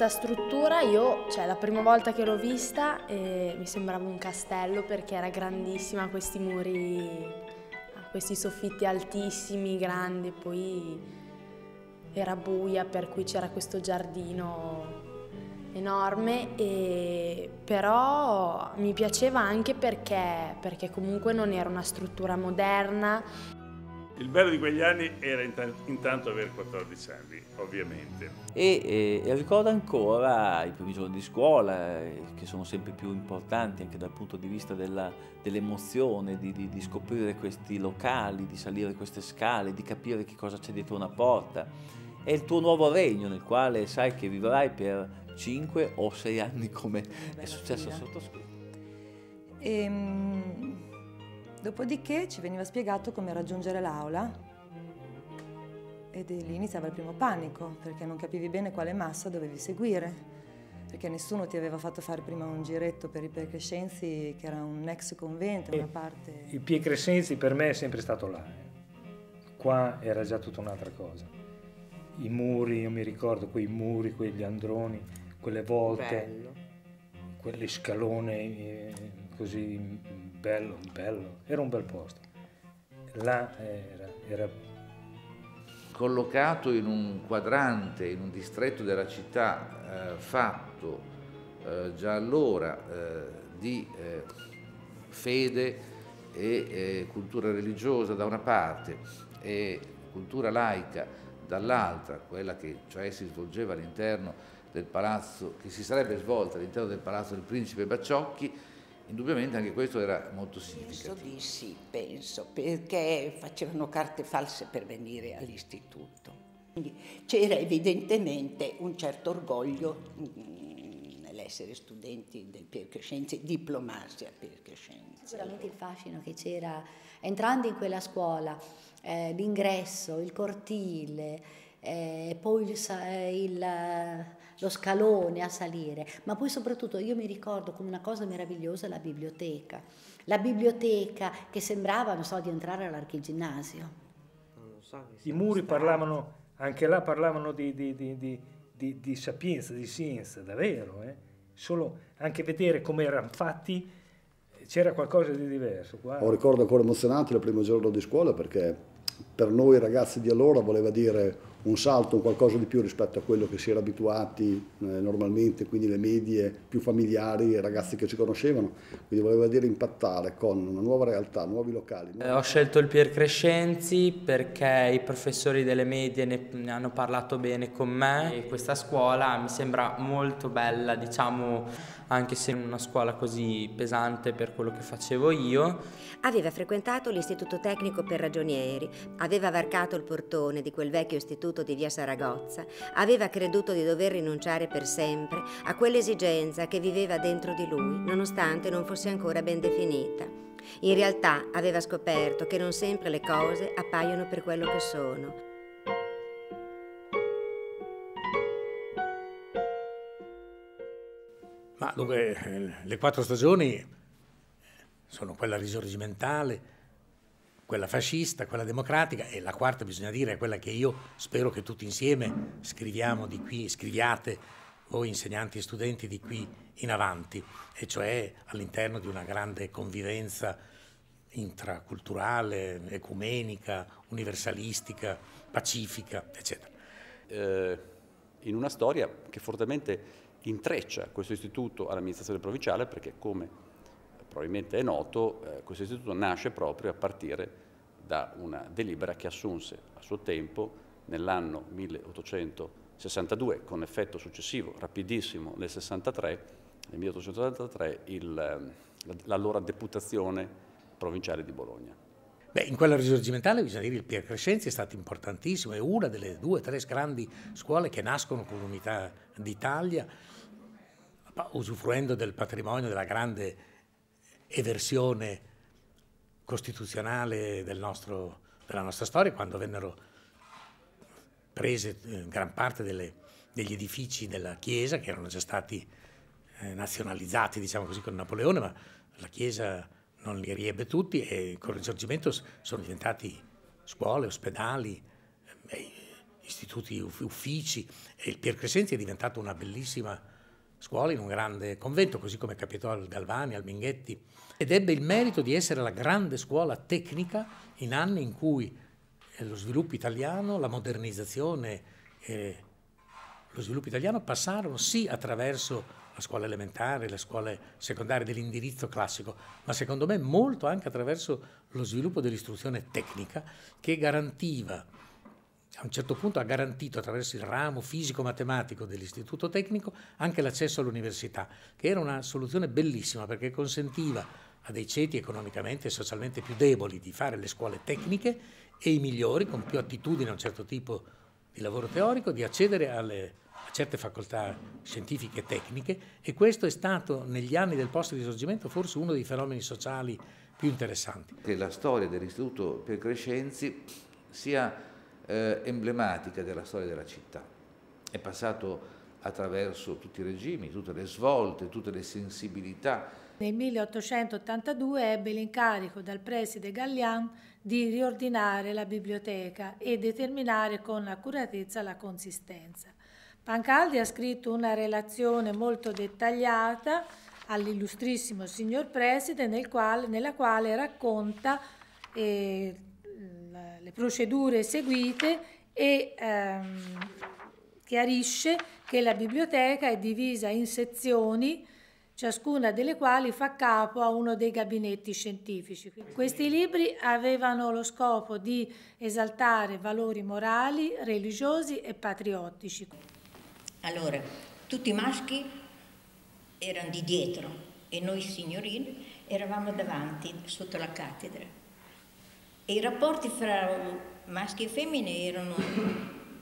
questa struttura io, cioè la prima volta che l'ho vista eh, mi sembrava un castello perché era grandissima, questi muri, questi soffitti altissimi, grandi, poi era buia per cui c'era questo giardino enorme, e, però mi piaceva anche perché, perché comunque non era una struttura moderna il bello di quegli anni era intanto avere 14 anni, ovviamente. E eh, ricorda ancora i primi giorni di scuola, eh, che sono sempre più importanti anche dal punto di vista dell'emozione, di, di, di, scoprire questi locali, di salire queste scale, di capire che cosa c'è dietro una porta. È il tuo nuovo regno nel quale sai che vivrai per 5 o 6 anni come è successo sotto scuola. Ehm Dopodiché ci veniva spiegato come raggiungere l'aula ed lì iniziava il primo panico perché non capivi bene quale massa dovevi seguire perché nessuno ti aveva fatto fare prima un giretto per i Piecrescenzi che era un ex convento, una parte... I Piecrescenzi per me è sempre stato là, qua era già tutta un'altra cosa. I muri, io mi ricordo quei muri, quegli androni, quelle volte, Bello. quelle scalone eh, così bello, bello, era un bel posto. Là era, era collocato in un quadrante, in un distretto della città eh, fatto eh, già allora eh, di eh, fede e eh, cultura religiosa da una parte e cultura laica dall'altra, quella che cioè si svolgeva all'interno del palazzo, che si sarebbe svolta all'interno del palazzo del principe Bacciocchi, Indubbiamente anche questo era molto significativo. Penso di sì, penso, perché facevano carte false per venire all'istituto. Quindi c'era evidentemente un certo orgoglio mm, nell'essere studenti del Pirchescienze, diplomarsi al Pirchescienze. Sicuramente il fascino che c'era entrando in quella scuola, eh, l'ingresso, il cortile, eh, poi il, eh, il lo scalone a salire, ma poi soprattutto io mi ricordo come una cosa meravigliosa la biblioteca, la biblioteca che sembrava, non so, di entrare all'archiginnasio. So, I muri stati. parlavano, anche là parlavano di, di, di, di sapienza, di scienza, davvero, eh? solo anche vedere come erano fatti c'era qualcosa di diverso. Guarda. Ho un ricordo ancora emozionante il primo giorno di scuola perché per noi ragazzi di allora voleva dire un salto, un qualcosa di più rispetto a quello che si era abituati eh, normalmente, quindi le medie più familiari, i ragazzi che ci conoscevano, quindi voleva dire impattare con una nuova realtà, nuovi locali. Nuovi... Eh, ho scelto il Pier Crescenzi perché i professori delle medie ne, ne hanno parlato bene con me e questa scuola mi sembra molto bella, diciamo, anche se in una scuola così pesante per quello che facevo io. Aveva frequentato l'istituto tecnico per ragionieri, aveva varcato il portone di quel vecchio istituto Istituto di Via Saragozza, aveva creduto di dover rinunciare per sempre a quell'esigenza che viveva dentro di lui, nonostante non fosse ancora ben definita. In realtà aveva scoperto che non sempre le cose appaiono per quello che sono, Ma dunque, eh, le quattro stagioni sono quella risorgimentale, quella fascista, quella democratica e la quarta bisogna dire è quella che io spero che tutti insieme scriviamo di qui, scriviate voi insegnanti e studenti di qui in avanti, e cioè all'interno di una grande convivenza intraculturale, ecumenica, universalistica, pacifica, eccetera. Eh, in una storia che fortemente intreccia questo istituto all'amministrazione provinciale perché come probabilmente è noto, eh, questo istituto nasce proprio a partire da una delibera che assunse a suo tempo nell'anno 1862 con effetto successivo rapidissimo nel 63, nel 1863 ehm, l'allora deputazione provinciale di Bologna. Beh, in quella risorgimentale bisogna dire che il Pier Crescenzi è stato importantissimo, è una delle due o tre grandi scuole che nascono con l'unità d'Italia, usufruendo del patrimonio della grande eversione costituzionale del nostro, della nostra storia, quando vennero prese eh, gran parte delle, degli edifici della Chiesa, che erano già stati eh, nazionalizzati, diciamo così, con Napoleone, ma la Chiesa non li riebbe tutti e con il risorgimento sono diventati scuole, ospedali, eh, istituti, uffici e il Pier Crescenzi è diventato una bellissima scuola in un grande convento, così come capitò al Galvani, al Minghetti, ed ebbe il merito di essere la grande scuola tecnica in anni in cui eh, lo sviluppo italiano, la modernizzazione e lo sviluppo italiano passarono sì attraverso la scuola elementare, le scuole secondarie dell'indirizzo classico, ma secondo me molto anche attraverso lo sviluppo dell'istruzione tecnica che garantiva a un certo punto ha garantito attraverso il ramo fisico-matematico dell'istituto tecnico anche l'accesso all'università, che era una soluzione bellissima perché consentiva a dei ceti economicamente e socialmente più deboli di fare le scuole tecniche e i migliori, con più attitudine a un certo tipo di lavoro teorico, di accedere alle, a certe facoltà scientifiche e tecniche e questo è stato negli anni del post risorgimento forse uno dei fenomeni sociali più interessanti. Che la storia dell'Istituto per Crescenzi sia eh, emblematica della storia della città. È passato attraverso tutti i regimi, tutte le svolte, tutte le sensibilità. Nel 1882 ebbe l'incarico dal preside Gallian di riordinare la biblioteca e determinare con accuratezza la consistenza. Pancaldi ha scritto una relazione molto dettagliata all'illustrissimo signor preside nel quale, nella quale racconta eh, Mm, le procedure seguite e ehm, chiarisce che la biblioteca è divisa in sezioni ciascuna delle quali fa capo a uno dei gabinetti scientifici. Questi libri avevano lo scopo di esaltare valori morali, religiosi e patriottici. Allora, tutti i maschi erano di dietro e noi signorine eravamo davanti, sotto la cattedra. E i rapporti fra maschi e femmine erano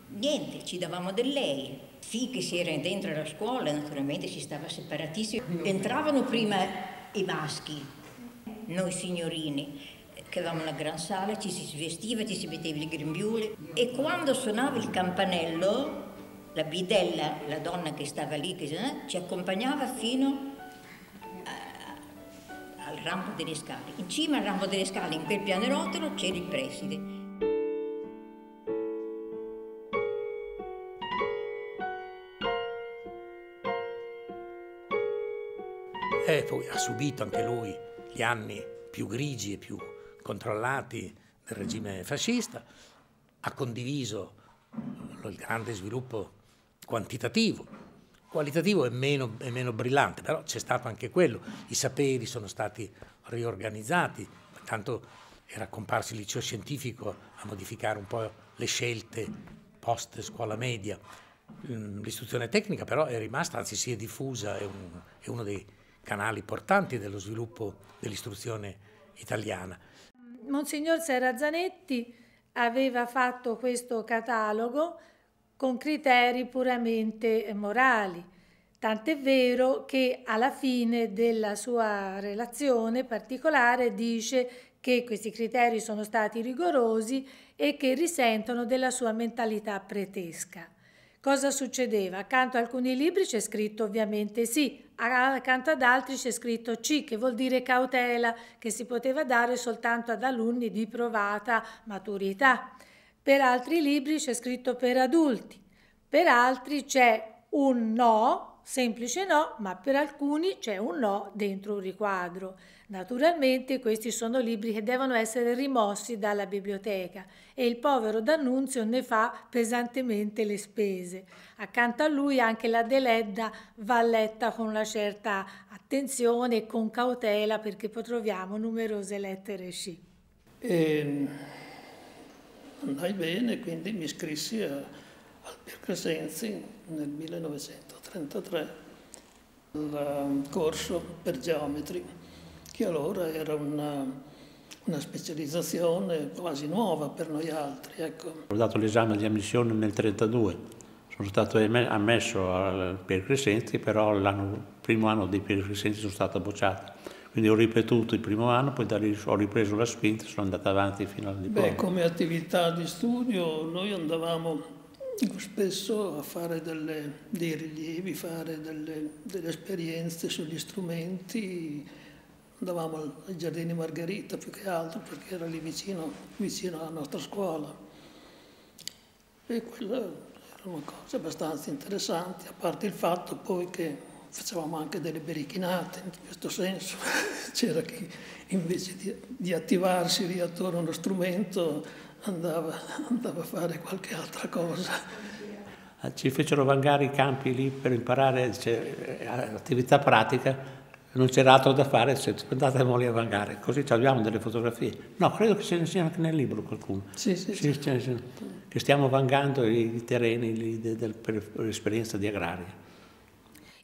niente, ci davamo del lei. Finché si era dentro la scuola, naturalmente si stava separatissimo. Entravano prima i maschi, noi signorini, che avevamo una gran sala, ci si svestiva, ci si metteva il grembiule e quando suonava il campanello, la bidella, la donna che stava lì, che, eh, ci accompagnava fino a al rampo delle scale. In cima al rampo delle scale, in quel pianerottolo, c'era il preside. E eh, poi ha subito anche lui gli anni più grigi e più controllati del regime fascista, ha condiviso il grande sviluppo quantitativo qualitativo è meno, è meno brillante, però c'è stato anche quello, i saperi sono stati riorganizzati, tanto era comparso il liceo scientifico a modificare un po' le scelte post scuola media. Mm, l'istruzione tecnica però è rimasta, anzi si è diffusa, è, un, è uno dei canali portanti dello sviluppo dell'istruzione italiana. Monsignor Serra Zanetti aveva fatto questo catalogo con criteri puramente eh, morali. Tant'è vero che alla fine della sua relazione particolare dice che questi criteri sono stati rigorosi e che risentono della sua mentalità pretesca. Cosa succedeva? Accanto a alcuni libri c'è scritto ovviamente sì, accanto ad altri c'è scritto C, che vuol dire cautela, che si poteva dare soltanto ad alunni di provata maturità per altri libri c'è scritto per adulti, per altri c'è un no, semplice no, ma per alcuni c'è un no dentro un riquadro. Naturalmente questi sono libri che devono essere rimossi dalla biblioteca e il povero D'Annunzio ne fa pesantemente le spese. Accanto a lui anche la Deledda va letta con una certa attenzione e con cautela perché troviamo numerose lettere C. Ehm andai bene quindi mi iscrissi a, al Presenzi nel 1933 al ehm, corso per geometri, che allora era una, una specializzazione quasi nuova per noi altri. Ecco. Ho dato l'esame di ammissione nel 1932, sono stato ammesso al Pier Crescenti, però il primo anno dei Pier Crescenti sono stato bocciato quindi ho ripetuto il primo anno, poi ho ripreso la spinta e sono andata avanti fino al diploma. Beh, come attività di studio noi andavamo spesso a fare delle, dei rilievi, fare delle, delle, esperienze sugli strumenti. Andavamo ai giardini Margherita più che altro perché era lì vicino, vicino alla nostra scuola. E quella era una cosa abbastanza interessante, a parte il fatto poi che facevamo anche delle berichinate in questo senso, c'era chi invece di, di attivarsi lì attorno allo strumento andava, andava a fare qualche altra cosa ah, ci fecero vangare i campi lì per imparare cioè, attività pratica, non c'era altro da fare, cioè, andatemo lì a vangare, così abbiamo delle fotografie. No, credo che ce ne sia anche nel libro qualcuno. Sì, sì, sì, sì. Che stiamo vangando i terreni lì, del, per l'esperienza di agraria.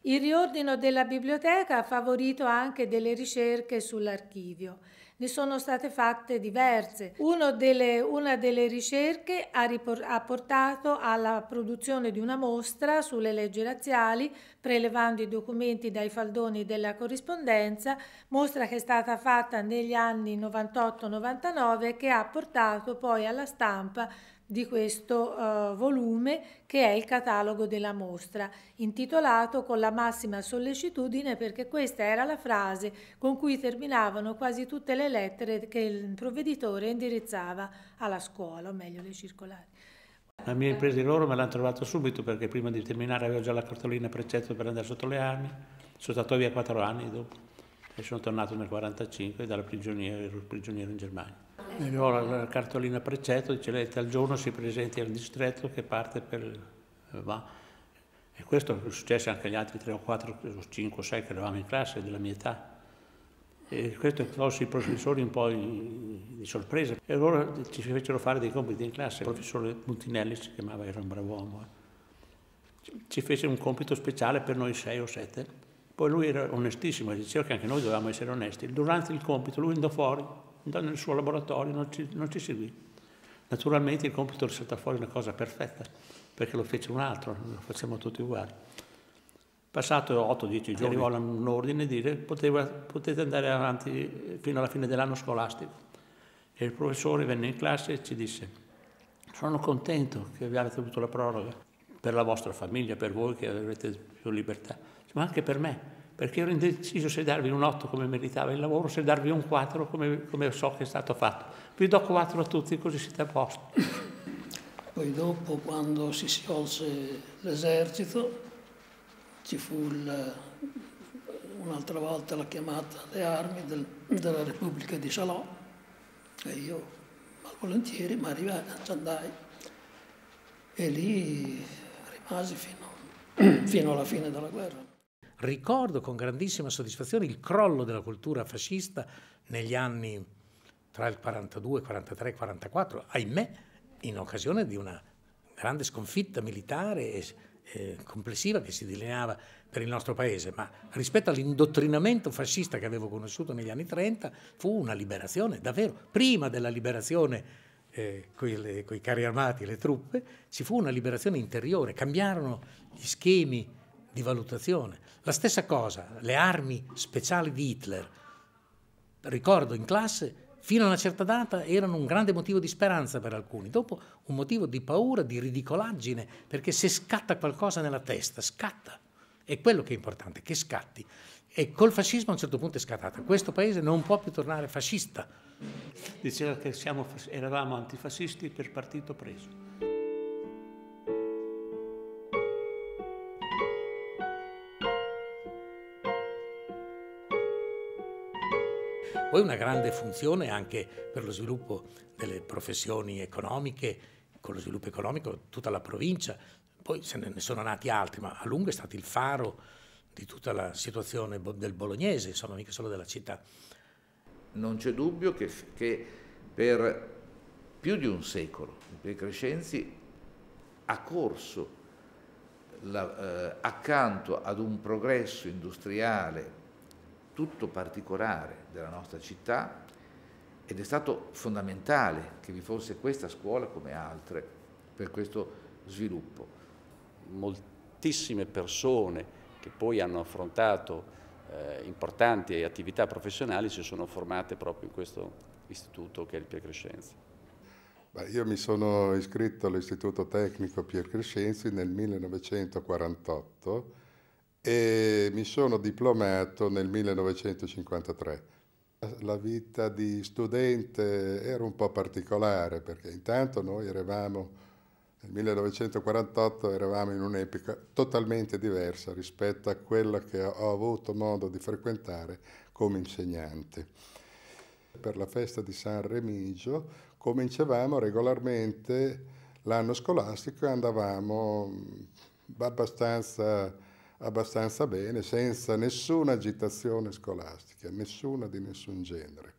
Il riordino della biblioteca ha favorito anche delle ricerche sull'archivio. Ne sono state fatte diverse. Delle, una delle ricerche ha, ripor, ha portato alla produzione di una mostra sulle leggi razziali, prelevando i documenti dai faldoni della corrispondenza, mostra che è stata fatta negli anni 98-99 e che ha portato poi alla stampa di questo eh, volume che è il catalogo della mostra, intitolato con la massima sollecitudine perché questa era la frase con cui terminavano quasi tutte le lettere che il provveditore indirizzava alla scuola, o meglio le circolari. La mia impresa di loro me l'hanno trovato subito perché prima di terminare avevo già la cartolina precetto per andare sotto le armi, sono stato via quattro anni dopo e sono tornato nel 1945 dalla prigionia, ero prigioniero in Germania e ho la cartolina precetto, dice lei tal giorno si presenti al distretto che parte per... Eh, va. E questo è successo anche agli altri 3 o 4 o 5 o 6 che eravamo in classe della mia età. E questo tolse i professori un po' di sorpresa. E allora ci fecero fare dei compiti in classe. Il professore Montinelli si chiamava, era un bravo uomo. Eh. Ci fece un compito speciale per noi 6 o 7. Poi lui era onestissimo diceva che anche noi dovevamo essere onesti. Durante il compito lui andò fuori nel suo laboratorio non ci, non ci seguì. Naturalmente il compito risulta fuori una cosa perfetta, perché lo fece un altro, lo facciamo tutti uguali. Passato 8-10 giorni, arrivò un ordine di dire poteva, potete andare avanti fino alla fine dell'anno scolastico. E il professore venne in classe e ci disse, sono contento che vi avete avuto la proroga, per la vostra famiglia, per voi che avrete più libertà, ma anche per me, perché ero indeciso se darvi un 8 come meritava il lavoro, se darvi un 4 come, come so che è stato fatto. Vi do 4 a tutti così siete a posto. Poi dopo, quando si sciolse l'esercito, ci fu il, un'altra volta la chiamata alle armi del, della Repubblica di Salò e io malvolentieri ma arrivai, a andai e lì rimasi fino, fino alla fine della guerra ricordo con grandissima soddisfazione il crollo della cultura fascista negli anni tra il 42, 43 e 44, ahimè, in occasione di una grande sconfitta militare e eh, complessiva che si delineava per il nostro paese, ma rispetto all'indottrinamento fascista che avevo conosciuto negli anni 30 fu una liberazione, davvero, prima della liberazione eh, con i carri armati, e le truppe, ci fu una liberazione interiore, cambiarono gli schemi di valutazione. La stessa cosa, le armi speciali di Hitler. Ricordo in classe, fino a una certa data erano un grande motivo di speranza per alcuni, dopo un motivo di paura, di ridicolaggine, perché se scatta qualcosa nella testa, scatta. È quello che è importante, che scatti. E col fascismo a un certo punto è scattata. Questo paese non può più tornare fascista. Diceva che siamo, eravamo antifascisti per partito preso. Poi una grande funzione anche per lo sviluppo delle professioni economiche, con lo sviluppo economico tutta la provincia, poi se ne sono nati altri, ma a lungo è stato il faro di tutta la situazione del bolognese, insomma mica solo della città. Non c'è dubbio che, che per più di un secolo De Crescenzi ha corso la, eh, accanto ad un progresso industriale tutto particolare della nostra città ed è stato fondamentale che vi fosse questa scuola come altre per questo sviluppo. Moltissime persone che poi hanno affrontato eh, importanti attività professionali si sono formate proprio in questo istituto che è il Piercrescenzi. Beh, io mi sono iscritto all'Istituto Tecnico Piercrescenzi nel 1948 e mi sono diplomato nel 1953. La vita di studente era un po' particolare perché intanto noi eravamo, nel 1948 eravamo in un'epoca totalmente diversa rispetto a quella che ho avuto modo di frequentare come insegnante. Per la festa di San Remigio cominciavamo regolarmente l'anno scolastico e andavamo abbastanza abbastanza bene, senza nessuna agitazione scolastica, nessuna di nessun genere.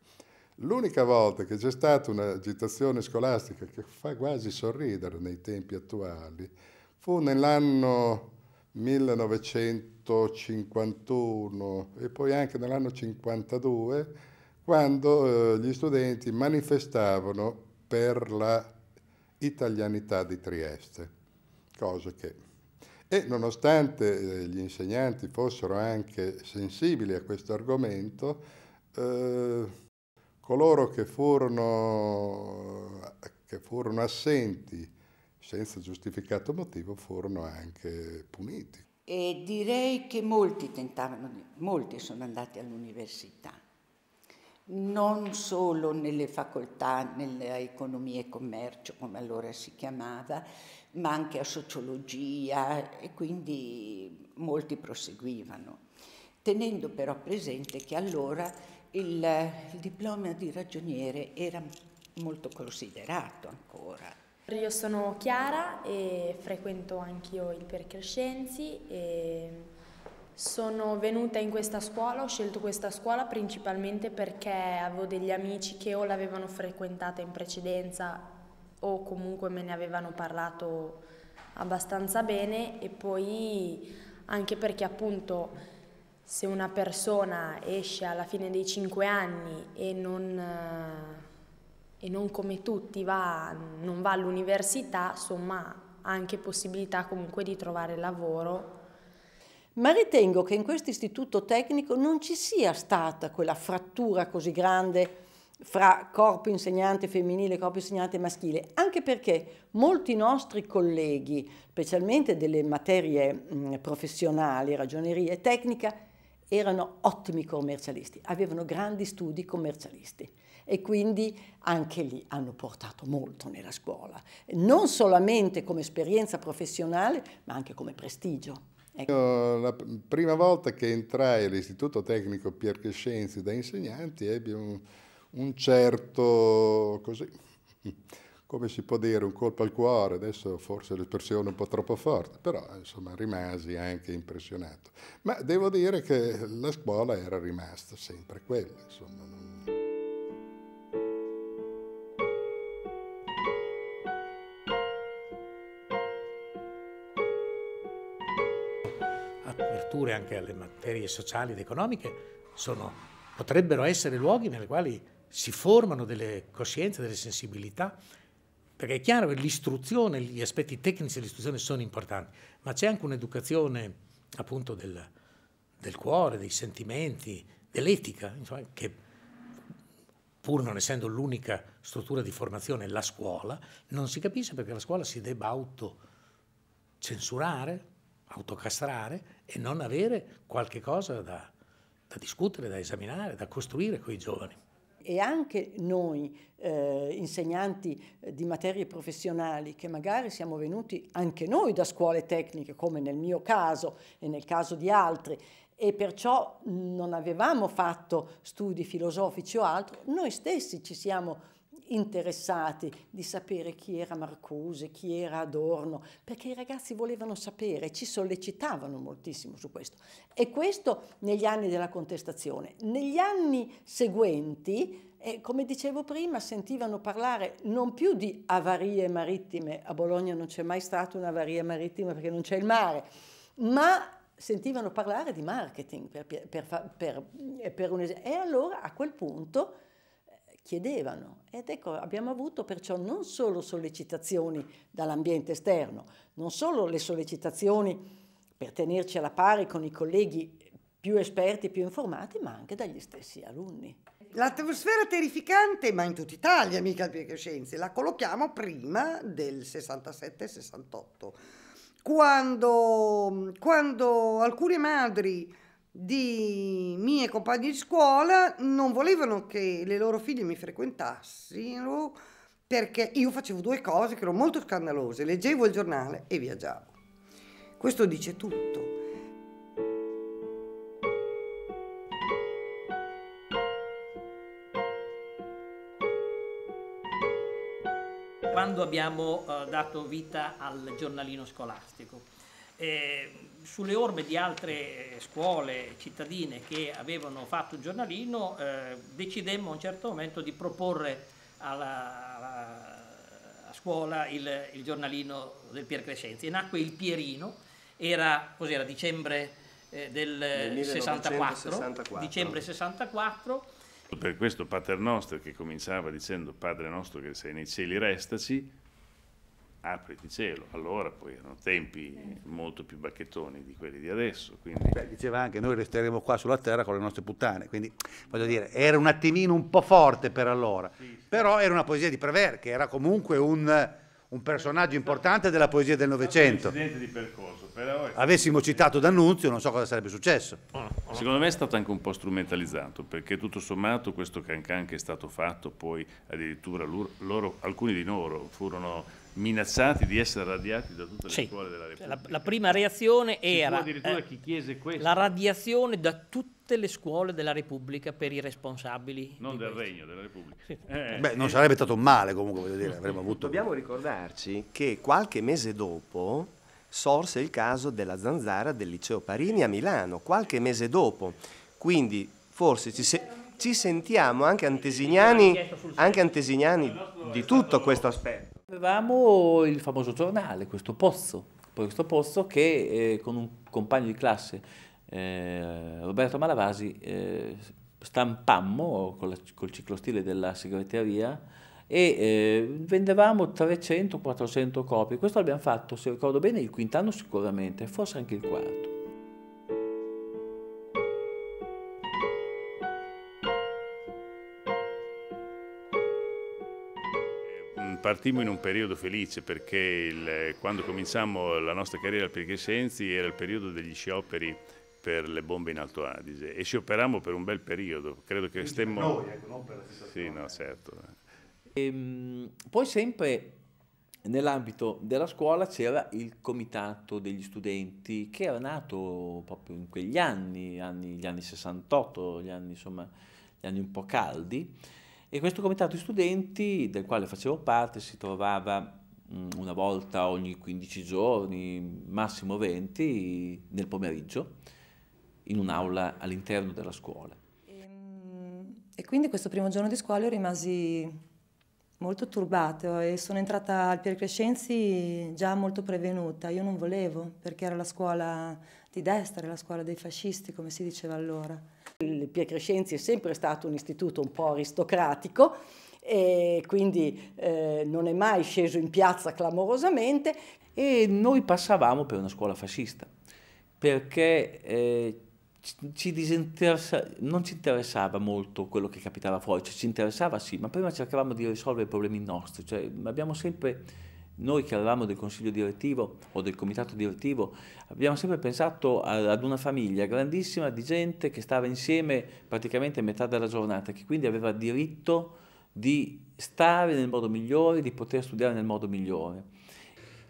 L'unica volta che c'è stata un'agitazione scolastica che fa quasi sorridere nei tempi attuali fu nell'anno 1951 e poi anche nell'anno 52 quando eh, gli studenti manifestavano per la italianità di Trieste, cosa che e nonostante eh, gli insegnanti fossero anche sensibili a questo argomento, eh, coloro che furono, che furono assenti senza giustificato motivo furono anche puniti. E direi che molti tentavano, molti sono andati all'università, non solo nelle facoltà, nella economia e commercio, come allora si chiamava, ma anche a sociologia e quindi molti proseguivano, tenendo però presente che allora il, il diploma di ragioniere era molto considerato ancora. Io sono Chiara e frequento anch'io il Percrescenzi e sono venuta in questa scuola, ho scelto questa scuola principalmente perché avevo degli amici che o l'avevano frequentata in precedenza o comunque me ne avevano parlato abbastanza bene e poi anche perché appunto se una persona esce alla fine dei cinque anni e non, eh, e non come tutti va, non va all'università, insomma ha anche possibilità comunque di trovare lavoro. Ma ritengo che in questo istituto tecnico non ci sia stata quella frattura così grande fra corpo insegnante femminile e corpo insegnante maschile, anche perché molti nostri colleghi, specialmente delle materie mm, professionali, ragioneria e tecnica, erano ottimi commercialisti, avevano grandi studi commercialisti e quindi anche lì hanno portato molto nella scuola, non solamente come esperienza professionale, ma anche come prestigio. Ecco. La prima volta che entrai all'Istituto Tecnico Pierche Crescenzi da insegnanti ebbi un un certo, così, come si può dire, un colpo al cuore, adesso forse l'espressione è un po' troppo forte, però insomma rimasi anche impressionato. Ma devo dire che la scuola era rimasta sempre quella, insomma. anche alle materie sociali ed economiche sono, potrebbero essere luoghi nelle quali si formano delle coscienze, delle sensibilità, perché è chiaro che l'istruzione, gli aspetti tecnici dell'istruzione sono importanti, ma c'è anche un'educazione appunto del, del cuore, dei sentimenti, dell'etica, insomma, che pur non essendo l'unica struttura di formazione la scuola, non si capisce perché la scuola si debba autocensurare, autocastrare e non avere qualche cosa da, da discutere, da esaminare, da costruire con i giovani e anche noi eh, insegnanti eh, di materie professionali che magari siamo venuti anche noi da scuole tecniche come nel mio caso e nel caso di altri e perciò non avevamo fatto studi filosofici o altro, noi stessi ci siamo interessati di sapere chi era Marcuse, chi era Adorno, perché i ragazzi volevano sapere, ci sollecitavano moltissimo su questo. E questo negli anni della contestazione. Negli anni seguenti, eh, come dicevo prima, sentivano parlare non più di avarie marittime, a Bologna non c'è mai stata un'avaria marittima perché non c'è il mare, ma sentivano parlare di marketing per, per, per, eh, e allora a quel punto chiedevano ed ecco abbiamo avuto perciò non solo sollecitazioni dall'ambiente esterno, non solo le sollecitazioni per tenerci alla pari con i colleghi più esperti, più informati, ma anche dagli stessi alunni. L'atmosfera terrificante, ma in tutta Italia, mica al Piacoscienze, la collochiamo prima del 67-68, quando, quando alcune madri di mie compagne di scuola non volevano che le loro figlie mi frequentassero perché io facevo due cose che erano molto scandalose, leggevo il giornale e viaggiavo. Questo dice tutto. Quando abbiamo eh, dato vita al giornalino scolastico, eh, sulle orme di altre scuole cittadine che avevano fatto il giornalino, eh, decidemmo a un certo momento di proporre alla, alla a scuola il, il, giornalino del Pier Crescenzi. E nacque il Pierino, era, cos'era, dicembre eh, del, 64, 64, dicembre 64. Per questo Pater Noster che cominciava dicendo Padre nostro che sei nei cieli restaci, apriti cielo, allora poi erano tempi molto più bacchettoni di quelli di adesso. Quindi... Beh, diceva anche noi resteremo qua sulla terra con le nostre puttane, quindi voglio dire, era un attimino un po' forte per allora, sì, sì. però era una poesia di Prever che era comunque un, un personaggio importante della poesia del Novecento. di percorso, Avessimo citato D'Annunzio non so cosa sarebbe successo. Oh, oh. Secondo me è stato anche un po' strumentalizzato perché tutto sommato questo cancan che è stato fatto poi addirittura loro, alcuni di loro furono minacciati di essere radiati da tutte le sì. scuole della Repubblica. La, la prima reazione era eh, la radiazione da tutte le scuole della Repubblica per i responsabili. Non del questo. regno della Repubblica. Sì. Eh, Beh, non sarebbe stato male comunque, voglio dire, avremmo avuto... Dobbiamo ricordarci che qualche mese dopo sorse il caso della zanzara del liceo Parini a Milano, qualche mese dopo. Quindi forse ci si ci sentiamo anche antesignani, anche antesignani di tutto questo aspetto. Avevamo il famoso giornale, questo pozzo, questo pozzo che eh, con un compagno di classe, eh, Roberto Malavasi, eh, stampammo la, col ciclostile della segreteria e eh, vendevamo 300-400 copie. Questo l'abbiamo fatto, se ricordo bene, il quint'anno sicuramente, forse anche il quarto. partimmo in un periodo felice perché il, quando cominciamo la nostra carriera al Pirghesenzi era il periodo degli scioperi per le bombe in Alto Adige e scioperammo per un bel periodo, credo che stemmo... Noi, ecco, non per la situazione. Sì, no, certo. E, ehm, poi sempre nell'ambito della scuola c'era il comitato degli studenti che era nato proprio in quegli anni, anni gli anni 68, gli anni, insomma, gli anni un po' caldi, e questo comitato di studenti, del quale facevo parte, si trovava mm, una volta ogni 15 giorni, massimo 20, nel pomeriggio, in un'aula all'interno della scuola. Ehm, e, quindi questo primo giorno di scuola io rimasi molto turbato e sono entrata al Pier Crescenzi già molto prevenuta. Io non volevo, perché era la scuola di destra, era la scuola dei fascisti, come si diceva allora. Il Pia Crescenzi è sempre stato un istituto un po' aristocratico, e quindi eh, non è mai sceso in piazza clamorosamente. E noi passavamo per una scuola fascista, perché eh, ci non ci interessava molto quello che capitava fuori, cioè, ci interessava sì, ma prima cercavamo di risolvere i problemi nostri, cioè, abbiamo sempre noi che eravamo del consiglio direttivo o del comitato direttivo abbiamo sempre pensato ad una famiglia grandissima di gente che stava insieme praticamente metà della giornata, che quindi aveva diritto di stare nel modo migliore, di poter studiare nel modo migliore.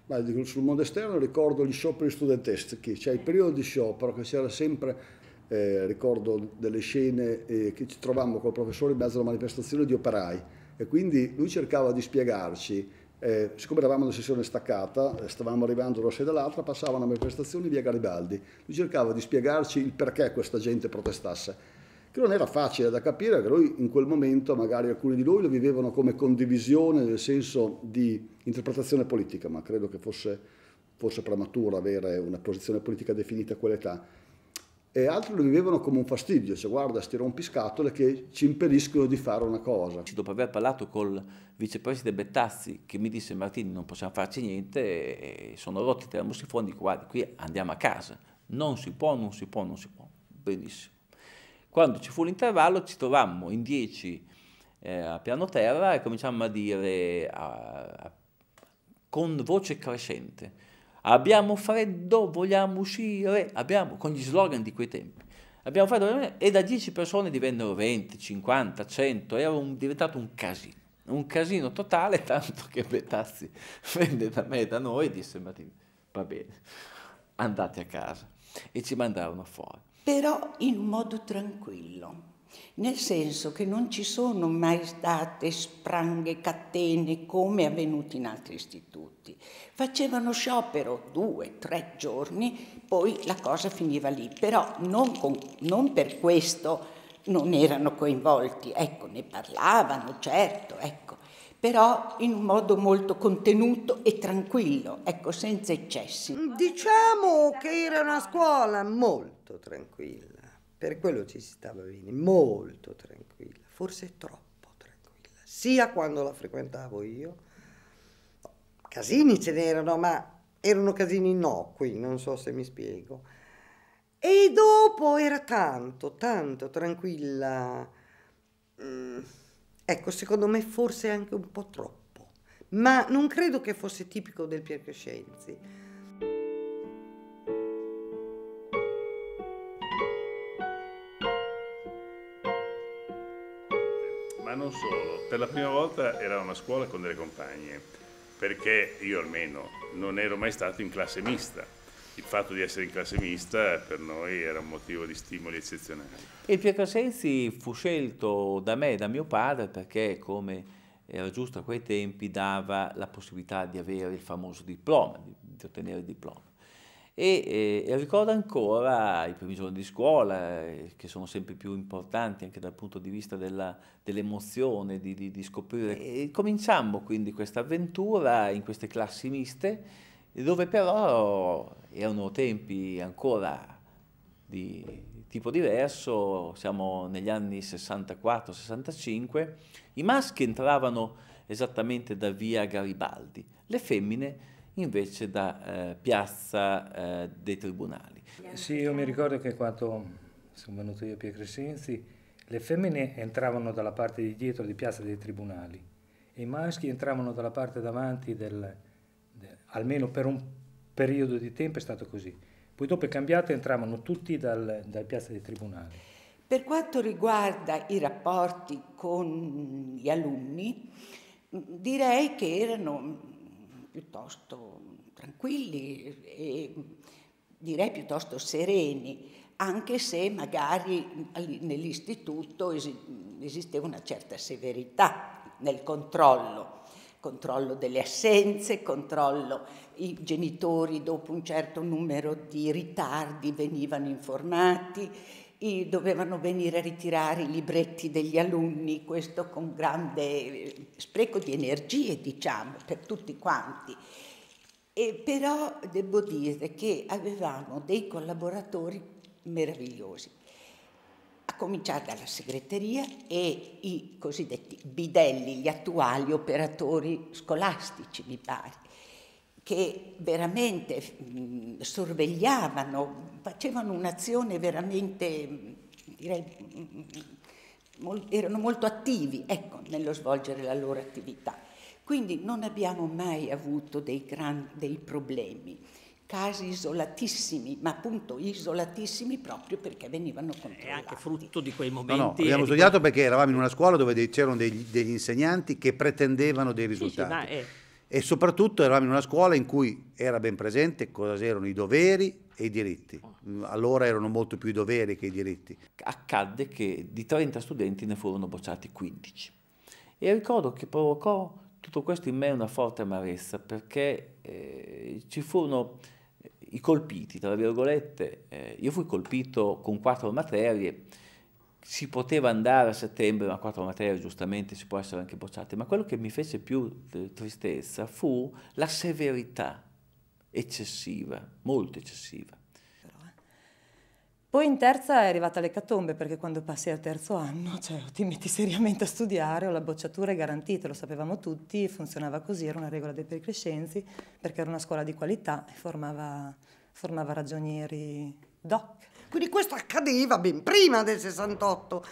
Ma sul mondo esterno ricordo gli scioperi studenteschi, cioè il periodo di sciopero che c'era sempre eh, ricordo delle scene eh, che ci trovammo col professore in mezzo alla manifestazione di operai e quindi lui cercava di spiegarci eh, siccome eravamo in una sessione staccata, eh, stavamo arrivando da una sede all'altra, passavano a manifestazioni via Garibaldi. Lui cercava di spiegarci il perché questa gente protestasse, che non era facile da capire, che noi in quel momento magari alcuni di noi lo vivevano come condivisione nel senso di interpretazione politica, ma credo che fosse forse prematura avere una posizione politica definita a quell'età e altri lo vivevano come un fastidio, cioè guarda sti rompiscatole che ci impediscono di fare una cosa. Dopo aver parlato col vicepresidente Bettazzi che mi disse Martini non possiamo farci niente, sono rotti i termosifoni, guarda qui andiamo a casa, non si può, non si può, non si può, benissimo. Quando ci fu l'intervallo ci trovammo in 10 eh, a piano terra e cominciammo a dire a, a, con voce crescente abbiamo freddo, vogliamo uscire, abbiamo, con gli slogan di quei tempi. Abbiamo freddo e da 10 persone divennero 20, 50, 100, era un, diventato un casino, un casino totale, tanto che Betazzi venne da me e da noi e disse, ma va bene, andate a casa e ci mandarono fuori. Però in modo tranquillo nel senso che non ci sono mai state spranghe, catene come avvenuti in altri istituti. Facevano sciopero due, tre giorni, poi la cosa finiva lì, però non, con, non per questo non erano coinvolti, ecco, ne parlavano certo, ecco, però in un modo molto contenuto e tranquillo, ecco, senza eccessi. Diciamo che era una scuola molto tranquilla per quello ci si stava bene, molto tranquilla, forse troppo tranquilla, sia quando la frequentavo io. Casini ce n'erano, ma erano casini innocui, non so se mi spiego. E dopo era tanto, tanto tranquilla. Mm, ecco, secondo me forse anche un po' troppo, ma non credo che fosse tipico del Piercrescenzi. solo. Per la prima volta eravamo a scuola con delle compagne, perché io almeno non ero mai stato in classe mista. Il fatto di essere in classe mista per noi era un motivo di stimoli eccezionali. Il Pietrasenzi fu scelto da me e da mio padre perché, come era giusto a quei tempi, dava la possibilità di avere il famoso diploma, di ottenere il diploma. E, e, eh, e ricorda ancora i primi giorni di scuola, eh, che sono sempre più importanti anche dal punto di vista dell'emozione, di, di, di, scoprire. E cominciammo quindi questa avventura in queste classi miste, dove però erano tempi ancora di tipo diverso, siamo negli anni 64-65, i maschi entravano esattamente da via Garibaldi, le femmine invece da eh, piazza eh, dei tribunali. Sì, io mi ricordo che quando sono venuto io a Pia Crescenzi, le femmine entravano dalla parte di dietro di piazza dei tribunali e i maschi entravano dalla parte davanti del, del, almeno per un periodo di tempo è stato così. Poi dopo è cambiato e entravano tutti dal, da piazza dei tribunali. Per quanto riguarda i rapporti con gli alunni, direi che erano piuttosto tranquilli e direi piuttosto sereni, anche se magari nell'istituto esisteva una certa severità nel controllo, controllo delle assenze, controllo i genitori dopo un certo numero di ritardi venivano informati i, dovevano venire a ritirare i libretti degli alunni, questo con grande eh, spreco di energie, diciamo, per tutti quanti. E però devo dire che avevamo dei collaboratori meravigliosi, a cominciare dalla segreteria e i cosiddetti bidelli, gli attuali operatori scolastici, mi pare, che veramente mh, mm, sorvegliavano facevano un'azione veramente, mm, direi, mm, mm, erano molto attivi ecco, nello svolgere la loro attività. Quindi non abbiamo mai avuto dei, gran, dei problemi, casi isolatissimi, ma appunto isolatissimi proprio perché venivano controllati. È anche frutto di quei momenti. No, no abbiamo studiato perché eravamo in una scuola dove c'erano degli, degli, insegnanti che pretendevano dei risultati. Sì, sì, ma, eh. E soprattutto eravamo in una scuola in cui era ben presente cosa erano i doveri e i diritti. Mm, allora erano molto più i doveri che i diritti. Accadde che di 30 studenti ne furono bocciati 15 e ricordo che provocò tutto questo in me una forte amarezza perché eh, ci furono eh, i colpiti, tra virgolette, eh, io fui colpito con quattro materie, si poteva andare a settembre, ma quattro materie giustamente si può essere anche bocciate, ma quello che mi fece più eh, tristezza fu la severità eccessiva, molto eccessiva. Eh. Poi in terza è arrivata l'ecatombe perché quando passi al terzo anno, cioè ti metti seriamente a studiare o la bocciatura è garantita, lo sapevamo tutti, funzionava così, era una regola dei precrescenzi perché era una scuola di qualità e formava, formava ragionieri doc. Quindi questo accadeva ben prima del 68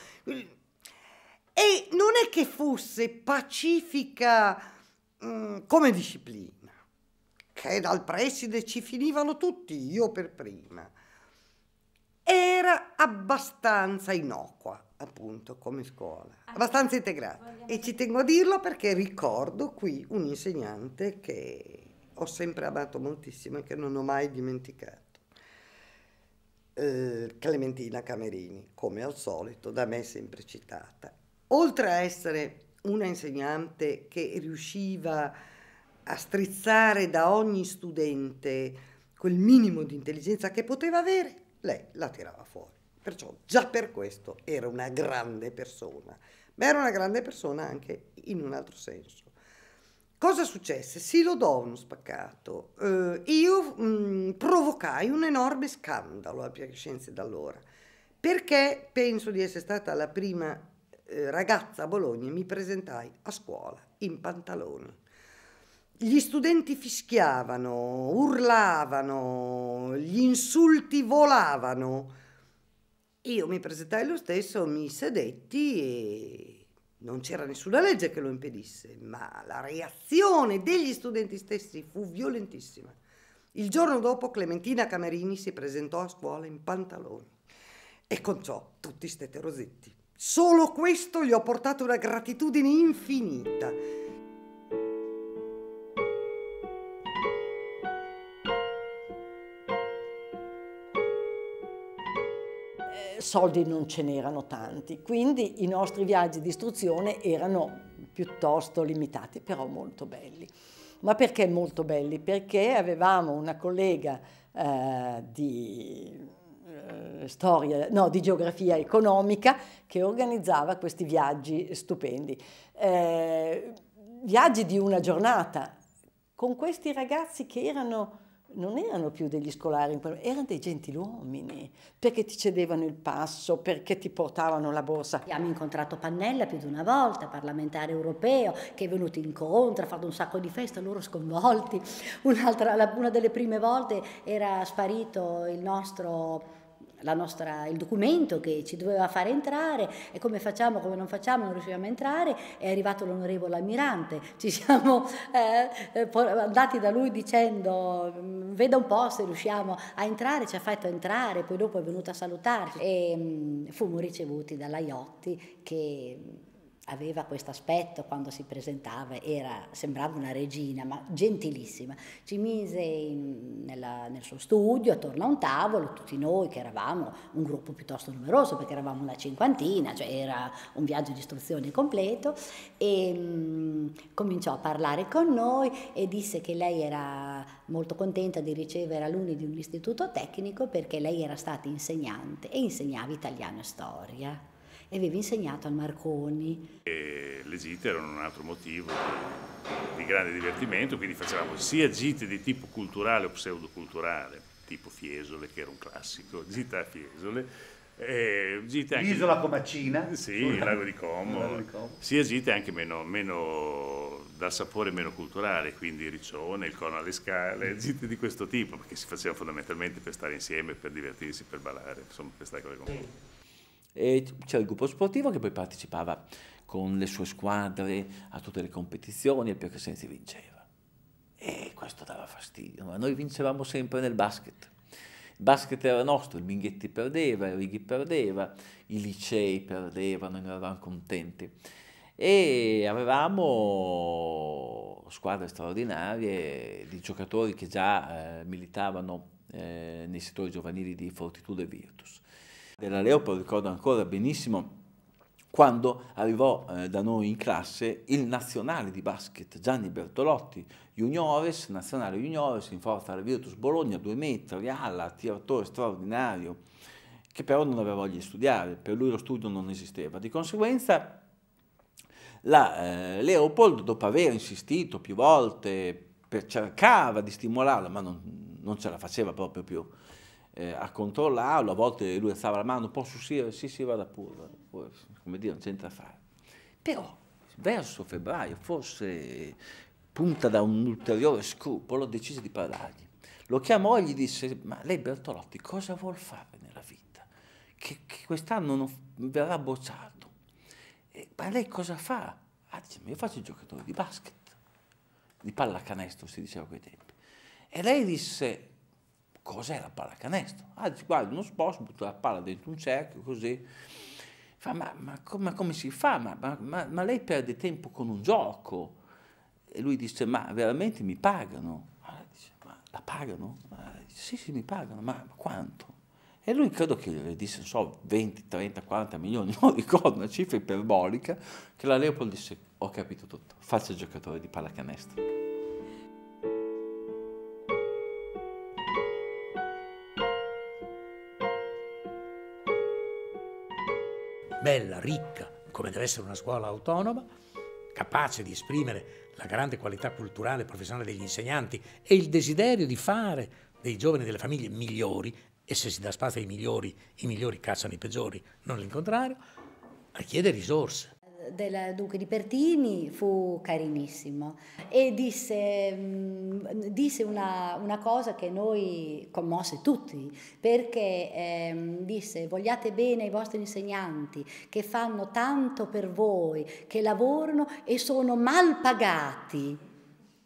e non è che fosse pacifica mh, mm, come disciplina che dal preside ci finivano tutti, io per prima. Era abbastanza innocua, appunto, come scuola, ah. abbastanza integrata. E ci tengo a dirlo perché ricordo qui un insegnante che ho sempre amato moltissimo e che non ho mai dimenticato. Eh, Clementina Camerini, come al solito, da me sempre citata. Oltre a essere una insegnante che riusciva a strizzare da ogni studente quel minimo di intelligenza che poteva avere, lei la tirava fuori. Perciò già per questo era una grande persona, ma era una grande persona anche in un altro senso. Cosa successe? Sì, lo do uno spaccato. Eh, io mh, mm, provocai un enorme scandalo a Piacenza da allora, perché penso di essere stata la prima eh, ragazza a Bologna, e mi presentai a scuola in pantaloni gli studenti fischiavano, urlavano, gli insulti volavano. Io mi presentai lo stesso, mi sedetti e non c'era nessuna legge che lo impedisse, ma la reazione degli studenti stessi fu violentissima. Il giorno dopo Clementina Camerini si presentò a scuola in pantaloni e con ciò tutti stettero zitti. Solo questo gli ho portato una gratitudine infinita. soldi non ce n'erano tanti, quindi i nostri viaggi di istruzione erano piuttosto limitati, però molto belli. Ma perché molto belli? Perché avevamo una collega eh, di, eh, storia, no, di, geografia economica che organizzava questi viaggi stupendi. Eh, viaggi di una giornata con questi ragazzi che erano non erano più degli scolari, erano dei gentiluomini, perché ti cedevano il passo, perché ti portavano la borsa. Abbiamo incontrato Pannella più di una volta, parlamentare europeo, che è venuto incontro, ha fatto un sacco di feste, loro sconvolti. una delle prime volte era sparito il nostro nostra, il documento che ci doveva fare entrare e come facciamo, come non facciamo, non riusciamo a entrare, è arrivato l'onorevole ammirante, ci siamo eh, eh andati da lui dicendo mm, veda un po' se riusciamo a entrare, ci ha fatto entrare, poi dopo è venuto a salutarci e mh, mm, fumo ricevuti dalla Iotti che mm, aveva questo aspetto quando si presentava, era, sembrava una regina, ma gentilissima. Ci mise in, nella, nel suo studio, attorno a un tavolo, tutti noi che eravamo un gruppo piuttosto numeroso, perché eravamo una cinquantina, cioè era un viaggio di istruzione completo, e mh, mm, cominciò a parlare con noi e disse che lei era molto contenta di ricevere alunni di un istituto tecnico perché lei era stata insegnante e insegnava italiano e storia e aveva insegnato al Marconi. E le gite erano un altro motivo di, grande divertimento, quindi facevamo sia gite di tipo culturale o pseudoculturale, tipo Fiesole, che era un classico, gita a Fiesole, eh, gite anche... L'isola Comacina? Sì, il lago di Como. Lago di Como. Sia gite anche meno, meno, dal sapore meno culturale, quindi Riccione, il cono alle scale, mm. gite di questo tipo, perché si faceva fondamentalmente per stare insieme, per divertirsi, per ballare, insomma per stare con le compagnie. E c'era il gruppo sportivo che poi partecipava con le sue squadre a tutte le competizioni e perché Sensi vinceva. E questo dava fastidio, ma noi vincevamo sempre nel basket. Il basket era nostro, il Minghetti perdeva, il Righi perdeva, i licei perdevano, noi eravamo contenti. E avevamo squadre straordinarie di giocatori che già eh, militavano eh, nei settori giovanili di Fortitudo e Virtus della Leopold, ricordo ancora benissimo quando arrivò eh, da noi in classe il nazionale di basket Gianni Bertolotti, juniores, nazionale juniores in forza alla Virtus Bologna, due metri, ala, tiratore straordinario, che però non aveva voglia di studiare, per lui lo studio non esisteva. Di conseguenza la eh, Leopold, dopo aver insistito più volte, per, cercava di stimolarla, ma non, non ce la faceva proprio più, eh, a controllarlo, a volte lui alzava la mano, posso uscire? sì, sì vada pure, come dire, non c'entra fare. Però verso febbraio, forse punta da un ulteriore scrupolo, decise di parlargli. Lo chiamò e gli disse, ma lei Bertolotti cosa vuol fare nella vita? Che, che quest'anno verrà bocciato. E, eh, ma lei cosa fa? Ah, dice, io faccio il giocatore di basket, di pallacanestro si diceva a quei tempi. E lei disse, cos'è la pallacanestro? Ah, dice, guarda, uno sposto, butta la palla dentro un cerchio, così. Fa, ma, ma, ma come si fa? Ma, ma, lei perde tempo con un gioco? E lui dice, ma veramente mi pagano? Allora dice, ma la pagano? Allora dice, sì, sì, mi pagano, ma quanto? E lui credo che le disse, non so, 20, 30, 40 milioni, non ricordo, una cifra iperbolica, che la Leopold disse, ho capito tutto, faccio il giocatore di pallacanestro. bella, ricca, come deve essere una scuola autonoma, capace di esprimere la grande qualità culturale e professionale degli insegnanti e il desiderio di fare dei giovani e delle famiglie migliori, e se si dà spazio ai migliori, i migliori cacciano i peggiori, non l'incontrario, richiede risorse della, dunque, di Pertini fu carinissimo e disse, mm, disse una, una, cosa che noi commosse tutti, perché ehm, disse vogliate bene ai vostri insegnanti che fanno tanto per voi, che lavorano e sono mal pagati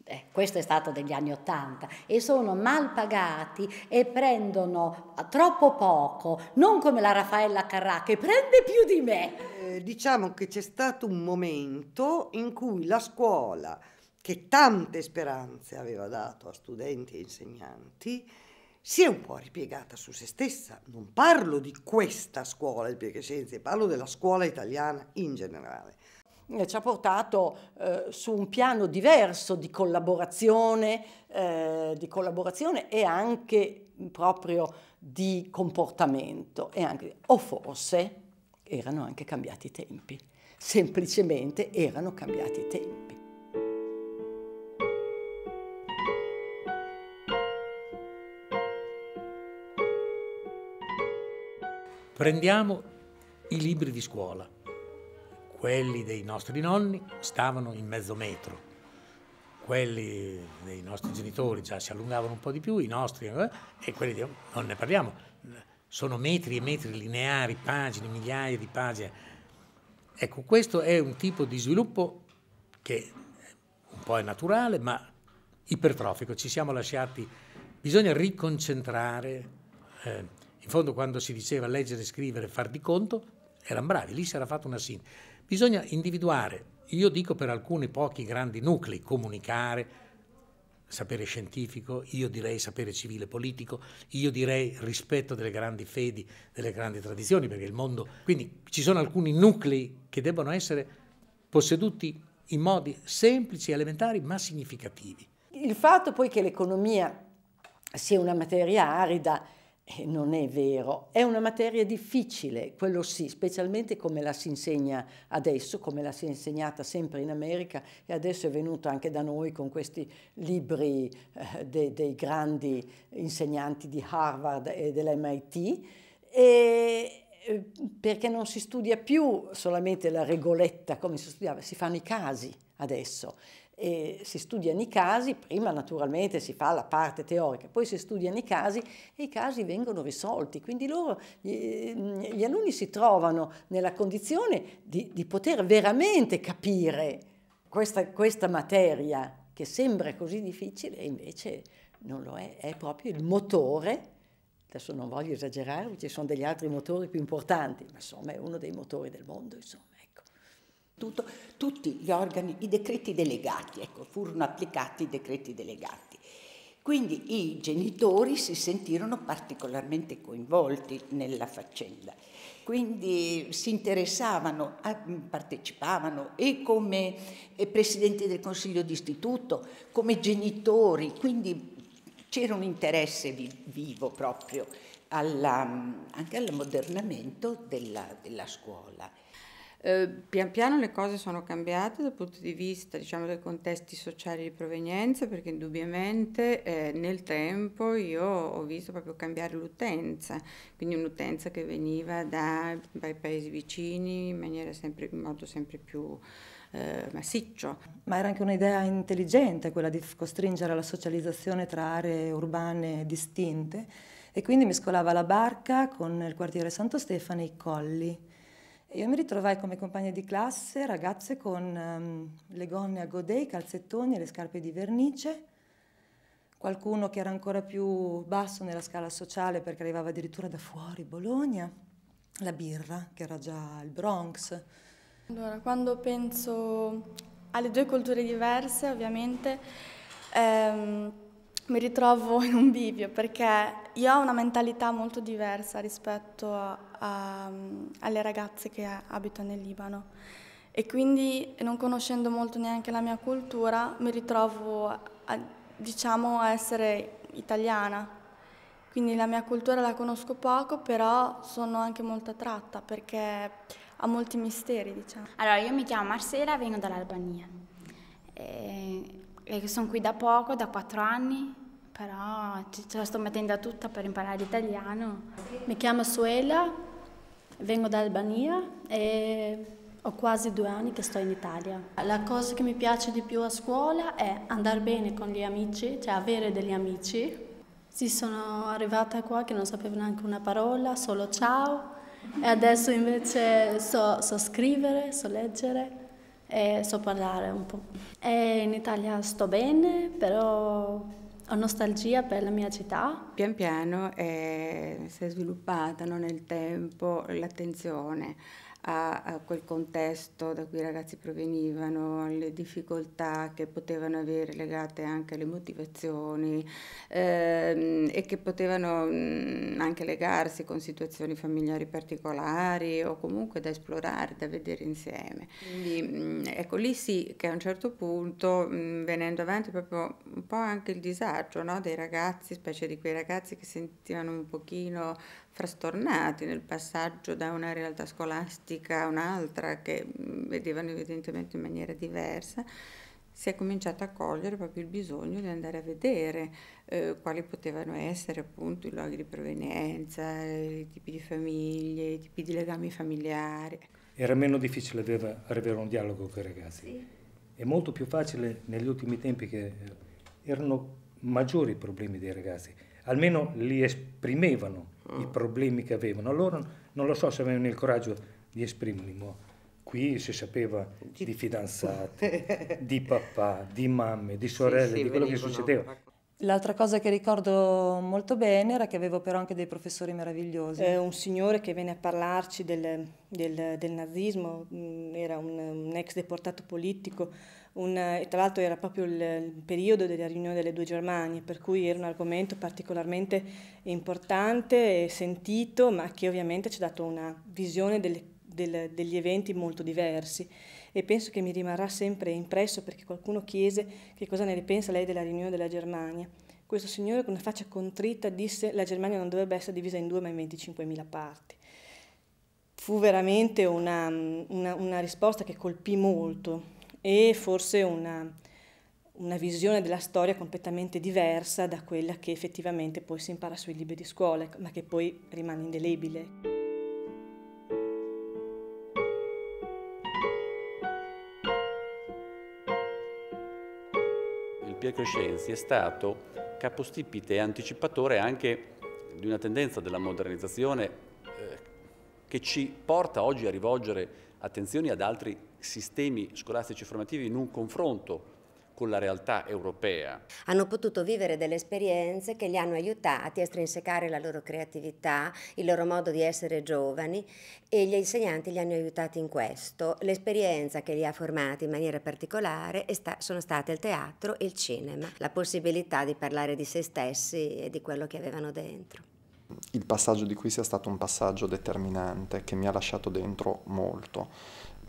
eh, questo è stato degli anni Ottanta, e sono mal pagati e prendono troppo poco, non come la Raffaella Carrà che prende più di me. Eh, diciamo che c'è stato un momento in cui la scuola, che tante speranze aveva dato a studenti e insegnanti, si è un po' ripiegata su se stessa. Non parlo di questa scuola di Pieghe Scienze, parlo della scuola italiana in generale. Eh, ci ha portato eh, su un piano diverso di collaborazione, eh, di collaborazione e anche proprio di comportamento. Anche, o forse erano anche cambiati i tempi, semplicemente erano cambiati i tempi. Prendiamo i libri di scuola quelli dei nostri nonni stavano in mezzo metro, quelli dei nostri genitori già si allungavano un po' di più, i nostri eh, e quelli di... non ne parliamo. Sono metri e metri lineari, pagine, migliaia di pagine. Ecco, questo è un tipo di sviluppo che un po' è naturale, ma ipertrofico. Ci siamo lasciati, bisogna riconcentrare. Eh, in fondo quando si diceva leggere, scrivere, far di conto, erano bravi, lì si era fatta una sintesi. Bisogna individuare, io dico per alcuni pochi grandi nuclei, comunicare, sapere scientifico, io direi sapere civile politico, io direi rispetto delle grandi fedi, delle grandi tradizioni, perché il mondo... Quindi ci sono alcuni nuclei che debbono essere posseduti in modi semplici, elementari, ma significativi. Il fatto poi che l'economia sia una materia arida eh, non è vero, è una materia difficile, quello sì, specialmente come la si insegna adesso, come la si è insegnata sempre in America e adesso è venuta anche da noi con questi libri eh, de, dei grandi insegnanti di Harvard e dell'MIT, e, eh, perché non si studia più solamente la regoletta come si studiava, si fanno i casi adesso e si studiano i casi, prima naturalmente si fa la parte teorica, poi si studiano i casi e i casi vengono risolti, quindi loro, gli, ehm, gli alunni si trovano nella condizione di, di poter veramente capire questa, questa, materia che sembra così difficile e invece non lo è, è proprio il motore. Adesso non voglio esagerare, ci sono degli altri motori più importanti, ma insomma è uno dei motori del mondo. Insomma tutto, tutti gli organi, i decreti delegati, ecco, furono applicati i decreti delegati. Quindi i genitori si sentirono particolarmente coinvolti nella faccenda, quindi si interessavano, partecipavano e come eh, presidenti del consiglio d'istituto, come genitori, quindi c'era un interesse vivo proprio alla, anche all'ammodernamento della, della scuola. Eh, pian piano le cose sono cambiate dal punto di vista diciamo, dei contesti sociali di provenienza perché indubbiamente eh, nel tempo io ho visto proprio cambiare l'utenza, quindi un'utenza che veniva da, dai paesi vicini in, sempre, in modo sempre più eh, massiccio. Ma era anche un'idea intelligente quella di costringere alla socializzazione tra aree urbane distinte e quindi mescolava la barca con il quartiere Santo Stefano e i colli io mi ritrovai come compagna di classe ragazze con um, le gonne a godè, i calzettoni e le scarpe di vernice, qualcuno che era ancora più basso nella scala sociale perché arrivava addirittura da fuori Bologna, la birra che era già il Bronx. Allora, quando penso alle due culture diverse, ovviamente, ehm, mi ritrovo in un bivio perché io ho una mentalità molto diversa rispetto a, a, alle ragazze che abitano in Libano e quindi non conoscendo molto neanche la mia cultura mi ritrovo a, diciamo a essere italiana. Quindi la mia cultura la conosco poco, però sono anche molto attratta perché ha molti misteri, diciamo. Allora, io mi chiamo Marcela, vengo dall'Albania. E e sono qui da poco, da quattro anni, però ce la sto mettendo tutta per imparare l'italiano. Mi chiamo Suela, vengo dall'Albania e ho quasi due anni che sto in Italia. La cosa che mi piace di più a scuola è andare bene con gli amici, cioè avere degli amici. Sì, sono arrivata qua che non sapevo neanche una parola, solo ciao. E adesso invece so, so scrivere, so leggere e so parlare un po'. E in Italia sto bene, però ho nostalgia per la mia città. Pian piano eh, si è sviluppata no, nel tempo l'attenzione a, a quel contesto da cui i ragazzi provenivano, alle difficoltà che potevano avere legate anche alle motivazioni ehm, e che potevano mh, mm, anche legarsi con situazioni familiari particolari o comunque da esplorare, da vedere insieme. Quindi mh, mm, ecco lì sì che a un certo punto mh, mm, venendo avanti proprio un po' anche il disagio no, dei ragazzi, specie di quei ragazzi che sentivano un pochino frastornati nel passaggio da una realtà scolastica a un'altra che mm, vedevano evidentemente in maniera diversa, si è cominciato a cogliere proprio il bisogno di andare a vedere eh, quali potevano essere appunto i luoghi di provenienza, i tipi di famiglie, i tipi di legami familiari. Era meno difficile avere, un dialogo con i ragazzi. Sì. È molto più facile negli ultimi tempi che eh, erano maggiori i problemi dei ragazzi, almeno li esprimevano i mm. problemi che avevano. Allora non lo so se avevano il coraggio di esprimerli, ma qui si sapeva di fidanzate, di papà, di mamme, di sorelle, sì, sì, di quello venivano. che succedeva. L'altra cosa che ricordo molto bene era che avevo però anche dei professori meravigliosi. Eh, un signore che venne a parlarci del, del, del nazismo, mm, era un, un ex deportato politico, un, eh, tra l'altro era proprio il, il, periodo della riunione delle due Germanie, per cui era un argomento particolarmente importante e sentito, ma che ovviamente ci ha dato una visione delle, del, degli eventi molto diversi. E penso che mi rimarrà sempre impresso perché qualcuno chiese che cosa ne pensa lei della riunione della Germania. Questo signore con una faccia contrita disse che la Germania non dovrebbe essere divisa in due ma in 25.000 parti fu veramente una, una, una, risposta che colpì molto e forse una, una visione della storia completamente diversa da quella che effettivamente poi si impara sui libri di scuola, ma che poi rimane indelebile. Il Pier Crescenzi è stato capostipite e anticipatore anche di una tendenza della modernizzazione eh, che ci porta oggi a rivolgere attenzioni ad altri sistemi scolastici e formativi in un confronto con la realtà europea. Hanno potuto vivere delle esperienze che li hanno aiutati a strinsecare la loro creatività, il loro modo di essere giovani e gli insegnanti li hanno aiutati in questo. L'esperienza che li ha formati in maniera particolare sta sono state il teatro e il cinema, la possibilità di parlare di se stessi e di quello che avevano dentro. Il passaggio di qui sia stato un passaggio determinante che mi ha lasciato dentro molto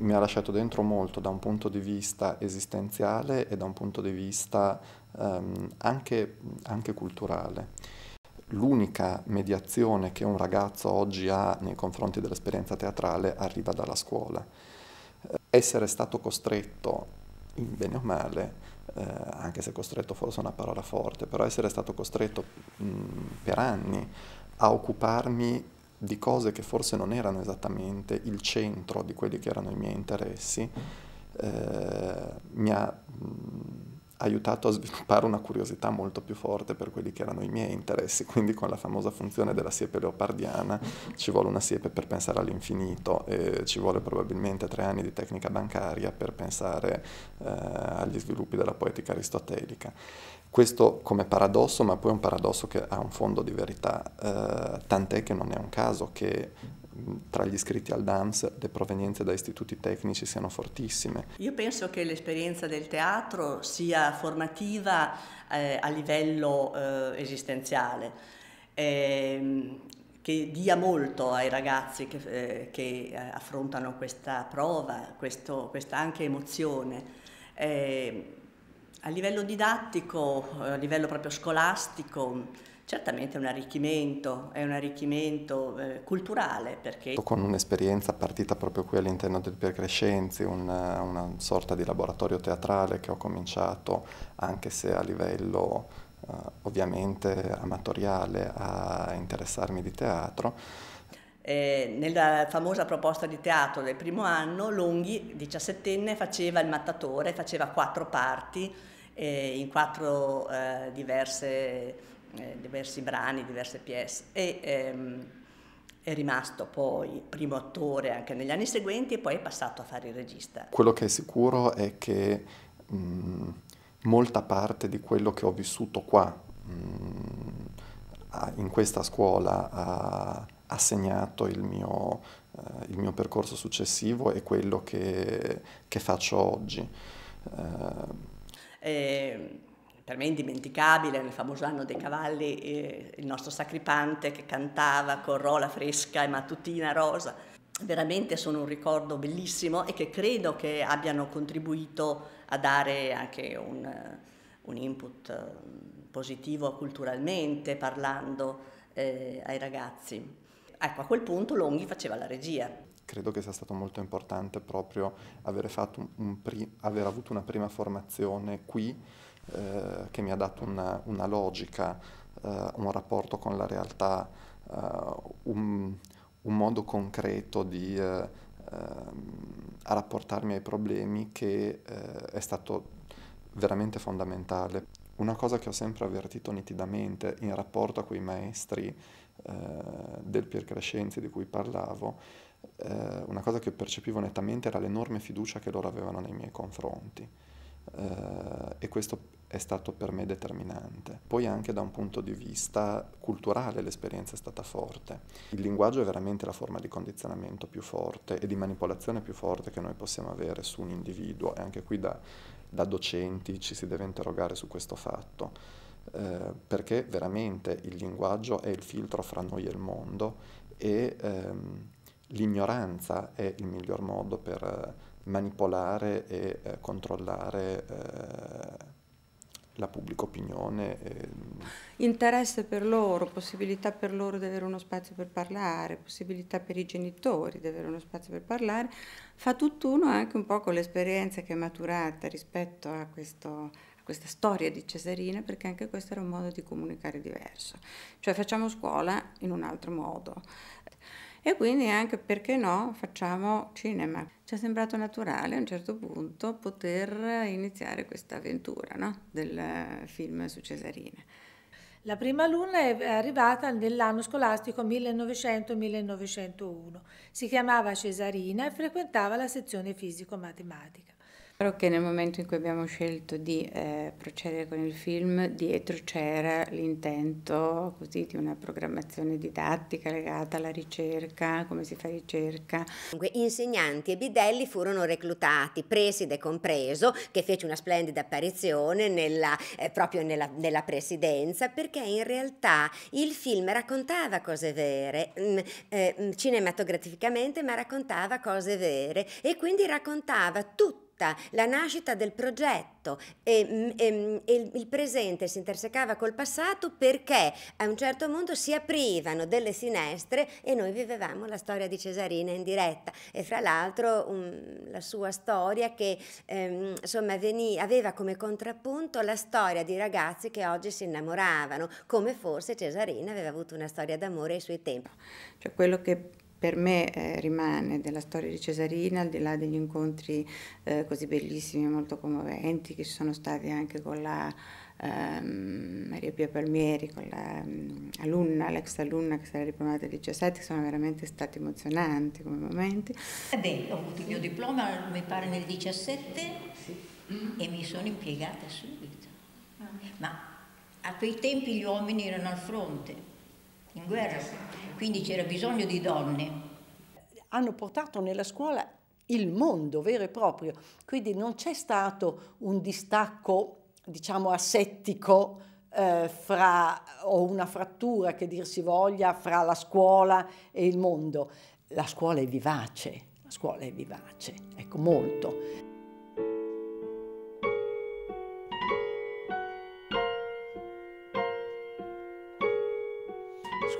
mi ha lasciato dentro molto da un punto di vista esistenziale e da un punto di vista um, anche, anche culturale. L'unica mediazione che un ragazzo oggi ha nei confronti dell'esperienza teatrale arriva dalla scuola. Eh, essere stato costretto, in bene o male, eh, anche se costretto forse è una parola forte, però essere stato costretto mh, per anni a occuparmi di cose che forse non erano esattamente il centro di quelli che erano i miei interessi, eh, mi ha mh, mm, aiutato a sviluppare una curiosità molto più forte per quelli che erano i miei interessi, quindi con la famosa funzione della siepe leopardiana ci vuole una siepe per pensare all'infinito e ci vuole probabilmente tre anni di tecnica bancaria per pensare eh, agli sviluppi della poetica aristotelica. Questo come paradosso, ma poi è un paradosso che ha un fondo di verità, eh, tant'è che non è un caso che mm, tra gli iscritti al DAMS le provenienze da istituti tecnici siano fortissime. Io penso che l'esperienza del teatro sia formativa eh, a livello eh, esistenziale, eh, che dia molto ai ragazzi che, eh, che eh, affrontano questa prova, questo, questa anche emozione. Ehm, a livello didattico, eh, a livello proprio scolastico, certamente è un arricchimento, è un arricchimento eh, culturale perché... Con un'esperienza partita proprio qui all'interno del Piacrescenzi, una, una sorta di laboratorio teatrale che ho cominciato anche se a livello eh, ovviamente amatoriale a interessarmi di teatro, eh, nella famosa proposta di teatro del primo anno, Longhi, 17enne, faceva il mattatore, faceva quattro parti eh, in quattro eh, diverse, eh, diversi brani, diverse pièce. E, ehm, è rimasto poi primo attore anche negli anni seguenti e poi è passato a fare il regista. Quello che è sicuro è che mh, mm, molta parte di quello che ho vissuto qua, mh, mm, in questa scuola, a ha segnato il mio, eh, il mio percorso successivo e quello che, che faccio oggi. Eh, ehm, per me è indimenticabile nel famoso anno dei cavalli eh, il nostro sacripante che cantava con rola fresca e mattutina rosa. Veramente sono un ricordo bellissimo e che credo che abbiano contribuito a dare anche un, un input eh, positivo culturalmente parlando eh, ai ragazzi. Ecco, a quel punto Longhi faceva la regia. Credo che sia stato molto importante proprio aver, pri- aver avuto una prima formazione qui eh, che mi ha dato una, una logica, eh, un rapporto con la realtà, eh, un, un, modo concreto di eh, ehm, rapportarmi ai problemi che eh, è stato veramente fondamentale. Una cosa che ho sempre avvertito nitidamente in rapporto a quei maestri eh, del Pier Crescenzi di cui parlavo, eh, una cosa che percepivo nettamente era l'enorme fiducia che loro avevano nei miei confronti eh, e questo è stato per me determinante. Poi anche da un punto di vista culturale l'esperienza è stata forte. Il linguaggio è veramente la forma di condizionamento più forte e di manipolazione più forte che noi possiamo avere su un individuo e anche qui da, da docenti ci si deve interrogare su questo fatto eh, perché veramente il linguaggio è il filtro fra noi e il mondo e ehm, l'ignoranza è il miglior modo per eh, manipolare e eh, controllare eh, la pubblica opinione. E... Interesse per loro, possibilità per loro di avere uno spazio per parlare, possibilità per i genitori di avere uno spazio per parlare, fa tutt'uno anche un po' con l'esperienza che è maturata rispetto a questo questa storia di Cesarina perché anche questo era un modo di comunicare diverso, cioè facciamo scuola in un altro modo e quindi anche perché no facciamo cinema. Ci è sembrato naturale a un certo punto poter iniziare questa avventura no? del film su Cesarina. La prima alunna è arrivata nell'anno scolastico 1900-1901. Si chiamava Cesarina e frequentava la sezione fisico-matematica. Spero che nel momento in cui abbiamo scelto di eh, procedere con il film, dietro c'era l'intento così, di una programmazione didattica legata alla ricerca, come si fa ricerca. Insegnanti e bidelli furono reclutati, preside compreso, che fece una splendida apparizione nella, eh, proprio nella, nella presidenza, perché in realtà il film raccontava cose vere, mh, mm, eh, mm, cinematograficamente, ma raccontava cose vere e quindi raccontava tutto tutta la nascita del progetto e, mm, e, mm, e, il presente si intersecava col passato perché a un certo punto si aprivano delle finestre e noi vivevamo la storia di Cesarina in diretta e fra l'altro um, la sua storia che um, insomma venì, aveva come contrappunto la storia di ragazzi che oggi si innamoravano come forse Cesarina aveva avuto una storia d'amore ai suoi tempi. Cioè quello che per me eh, rimane della storia di Cesarina, al di là degli incontri eh, così bellissimi e molto commoventi che ci sono stati anche con la ehm, Maria Pia Palmieri, con l'alunna, la, mm, l'ex alunna che sarà diplomata del 17, sono veramente stati emozionanti come momenti. Eh beh, ho avuto il mio diploma, mi pare nel 17, sì. e mi sono impiegata subito. Ma a quei tempi gli uomini erano al fronte in guerra, quindi c'era bisogno di donne. Hanno portato nella scuola il mondo vero e proprio, quindi non c'è stato un distacco, diciamo, asettico eh, fra, o una frattura, che dir si voglia, fra la scuola e il mondo. La scuola è vivace, la scuola è vivace, ecco molto.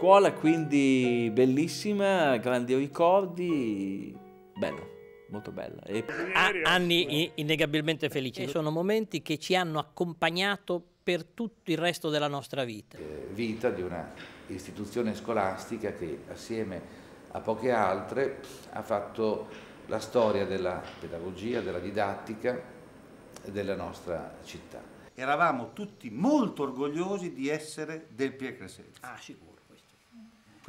scuola quindi bellissima, grandi ricordi, bella, molto bella. E... Ah, anni innegabilmente felici. sono momenti che ci hanno accompagnato per tutto il resto della nostra vita. Eh, vita di una istituzione scolastica che assieme a poche altre ha fatto la storia della pedagogia, della didattica della nostra città. Eravamo tutti molto orgogliosi di essere del Piacresenza. Ah, sicuro.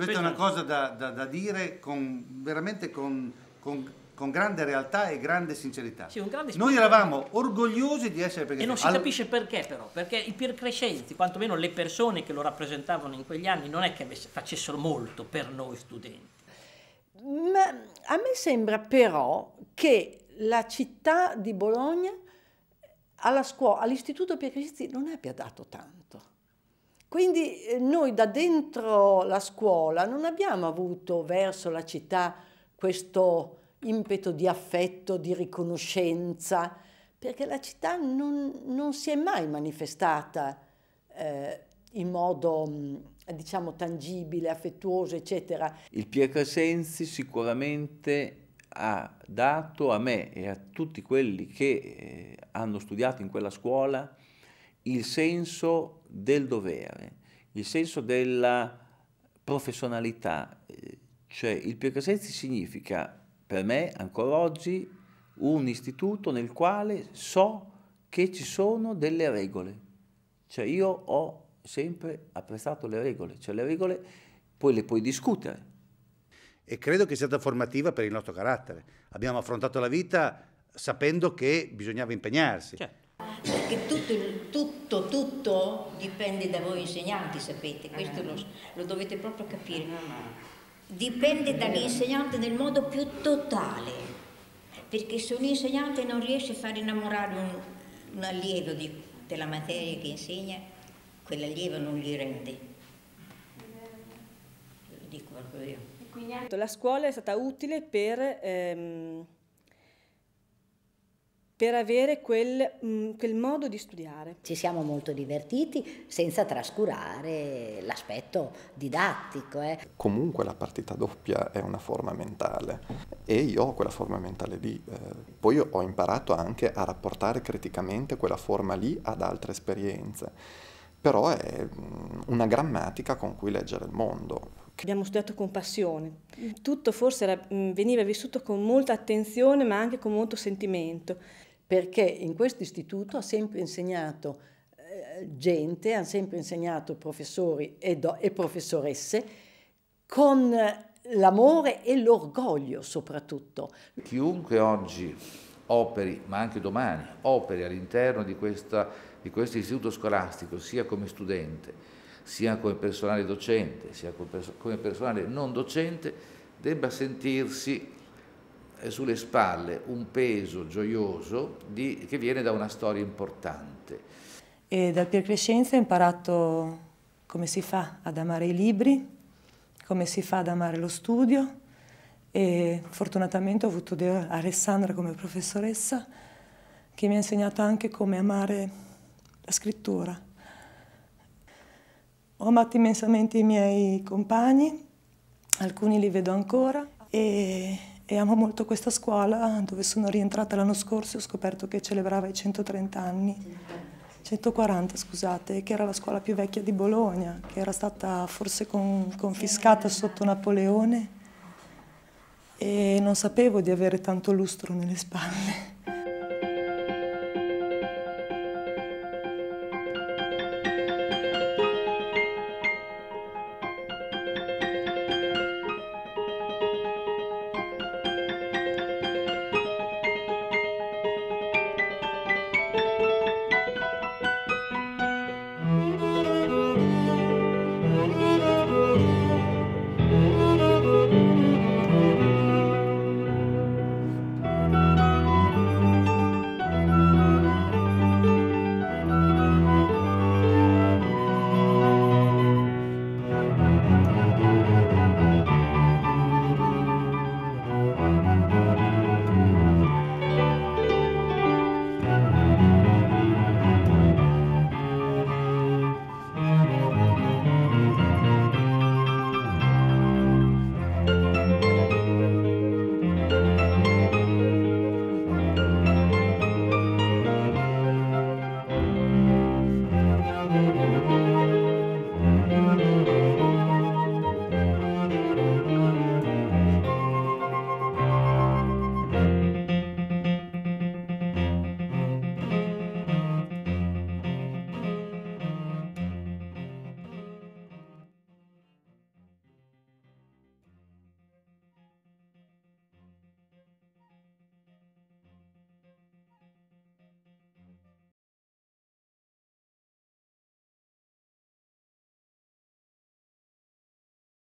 Questa Quindi, è una cosa da, da, da dire con, veramente con, con, con, grande realtà e grande sincerità. Sì, grande Noi eravamo orgogliosi di essere Pier Crescenzi. E non si All... capisce perché però, perché i Pier Crescenzi, quantomeno le persone che lo rappresentavano in quegli anni, non è che facessero molto per noi studenti. Ma a me sembra però che la città di Bologna all'istituto Pier Crescenzi non abbia dato tanto. Quindi eh, noi da dentro la scuola non abbiamo avuto verso la città questo impeto di affetto, di riconoscenza, perché la città non, non si è mai manifestata eh, in modo mm, diciamo tangibile, affettuoso, eccetera. Il Pietrasensi sicuramente ha dato a me e a tutti quelli che eh, hanno studiato in quella scuola il senso del dovere, il senso della professionalità. Eh, cioè il Pio Casenzi significa per me ancora oggi un istituto nel quale so che ci sono delle regole. Cioè io ho sempre apprezzato le regole, cioè le regole poi le puoi discutere. E credo che sia stata formativa per il nostro carattere. Abbiamo affrontato la vita sapendo che bisognava impegnarsi. Certo perché tutto, tutto, tutto dipende da voi insegnanti, sapete, questo lo, lo dovete proprio capire. Dipende dall'insegnante nel modo più totale, perché se un insegnante non riesce a far innamorare un, un allievo di, della materia che insegna, quell'allievo non gli rende. Lo dico proprio io. La scuola è stata utile per... Ehm per avere quel, mm, quel, modo di studiare. Ci siamo molto divertiti senza trascurare l'aspetto didattico. Eh. Comunque la partita doppia è una forma mentale e io ho quella forma mentale lì. Eh. Poi ho imparato anche a rapportare criticamente quella forma lì ad altre esperienze, però è mm, una grammatica con cui leggere il mondo. Abbiamo studiato con passione, tutto forse era, mm, veniva vissuto con molta attenzione ma anche con molto sentimento perché in questo istituto ha sempre insegnato eh, gente, ha sempre insegnato professori e, e professoresse con l'amore e l'orgoglio soprattutto. Chiunque oggi operi, ma anche domani, operi all'interno di, di, questo istituto scolastico, sia come studente, sia come personale docente, sia come personale non docente, debba sentirsi eh, sulle spalle un peso gioioso di, che viene da una storia importante. E dal Pier Crescenza ho imparato come si fa ad amare i libri, come si fa ad amare lo studio e fortunatamente ho avuto Alessandra come professoressa che mi ha insegnato anche come amare la scrittura. Ho amato immensamente i miei compagni, alcuni li vedo ancora e e amo molto questa scuola dove sono rientrata l'anno scorso e ho scoperto che celebrava i 130 anni, 140 scusate, che era la scuola più vecchia di Bologna, che era stata forse con, confiscata sotto Napoleone e non sapevo di avere tanto lustro nelle spalle.